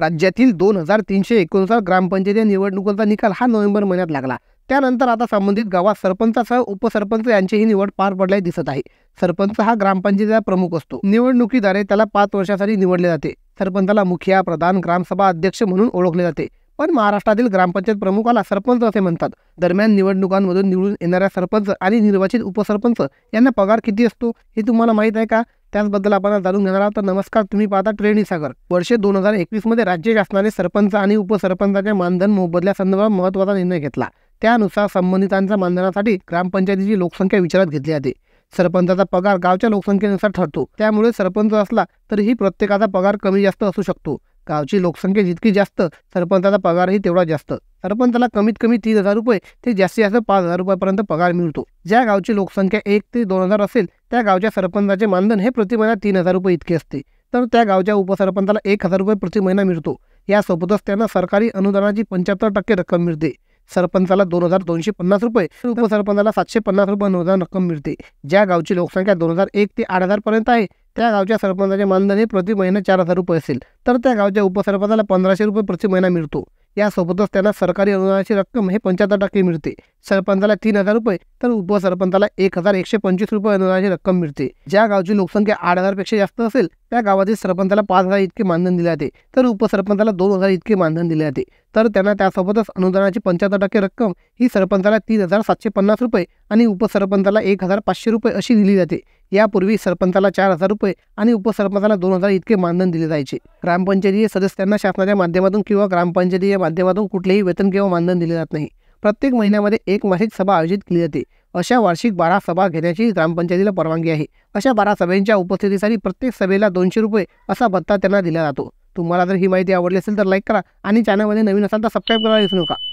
राज्यातील दोन हजार तीनशे एकोणसाठ ग्रामपंचायती निवडणुकांचा निकाल हा नोव्हेंबर महिन्यात लागला त्यानंतर आता संबंधित गावात सरपंचासह उपसरपंच यांचीही निवड पार पडल्या दिसत आहे सरपंच हा ग्रामपंचायतीचा प्रमुख असतो निवडणुकीद्वारे त्याला पाच वर्षासाठी निवडले जाते सरपंचाला मुखिया प्रधान ग्रामसभा अध्यक्ष म्हणून ओळखले जाते पण महाराष्ट्रातील ग्रामपंचायत प्रमुखाला सरपंच असे म्हणतात दरम्यान निवडणुकांमधून निवडून येणाऱ्या सरपंच आणि निर्वाचित उपसरपंच यांना पगार किती असतो हे तुम्हाला माहीत आहे का त्याचबद्दल आपण जाणून घेणार आहोत तर नमस्कार तुम्ही पाहता ट्रेनी सागर वर्षे दोन हजार एकवीसमध्ये राज्य शासनाने सरपंच आणि उपसरपंचाच्या मानधन मोबदल्या संदर्भात महत्त्वाचा निर्णय घेतला त्यानुसार संबंधितांच्या मानधनासाठी ग्रामपंचायतीची लोकसंख्या विचारात घेतली जाते सरपंचाचा पगार गावच्या लोकसंख्येनुसार ठरतो त्यामुळे सरपंच असला तरीही प्रत्येकाचा पगार कमी जास्त असू शकतो गावची लोकसंख्या जितकी जास्त सरपंचाचा पगारही तेवढा जास्त सरपंचाला कमीत कमी तीन हजार रुपये ते जास्तीत जास्त पाच हजार रुपयापर्यंत पगार मिळतो ज्या गावची लोकसंख्या एक ते दोन हजार असेल त्या गावच्या सरपंचाचे मानधन हे प्रति महिना तीन हजार रुपये इतके असते तर त्या गावच्या उपसरपंचाला एक हजार रुपये प्रति महिना मिळतो यासोबतच त्यांना सरकारी अनुदानाची पंच्याहत्तर टक्के रक्कम मिळते सरपंचाला दोन हजार दोनशे पन्नास रुपये उपसरपंचाला सातशे पन्नास रुपये अनुदान रक्कम मिळते ज्या गावची लोकसंख्या दोन हजार एक ते आठ पर्यंत आहे त्या गावच्या सरपंचाचे मानधन हे प्रति महिना चार हजार रुपये असेल तर त्या गावच्या उपसरपंचाला पंधराशे रुपये प्रति महिना मिळतो यासोबतच त्यांना सरकारी अनुदानाची रक्कम हे पंच्याहत्तर टक्के मिळते सरपंचाला तीन हजार रुपये तर उपसरपंचाला एक हजार एकशे पंचवीस रुपये अनुदानाची रक्कम मिळते ज्या गावची लोकसंख्या आठ हजारपेक्षा जास्त असेल त्या गावातील सरपंचाला पाच हजार इतके मानधन दिले जाते तर उपसरपंचाला दोन हजार इतके मानधन दिले जाते तर त्यांना त्यासोबतच अनुदानाची पंच्याहत्तर टक्के रक्कम ही सरपंचाला तीन हजार सातशे पन्नास रुपये आणि उपसरपंचाला एक हजार पाचशे रुपये अशी दिली जाते यापूर्वी सरपंचाला चार हजार रुपये आणि उपसरपंचाला दोन हजार इतके मानधन दिले जायचे ग्रामपंचायतीय सदस्यांना शासनाच्या माध्यमातून किंवा ग्रामपंचायतीच्या माध्यमातून कुठलेही वेतन किंवा मानधन दिले जात नाही प्रत्येक महिन्यामध्ये एक मासिक सभा आयोजित केली जाते अशा वार्षिक बारा सभा घेण्याची ग्रामपंचायतीला परवानगी आहे अशा बारा सभेंच्या उपस्थितीसाठी प्रत्येक सभेला दोनशे रुपये असा भत्ता त्यांना दिला जातो तुम्हाला जर ही माहिती आवडली असेल तर लाईक करा आणि चॅनलमध्ये नवीन असाल तर सबस्क्राईब करायला विसरू नका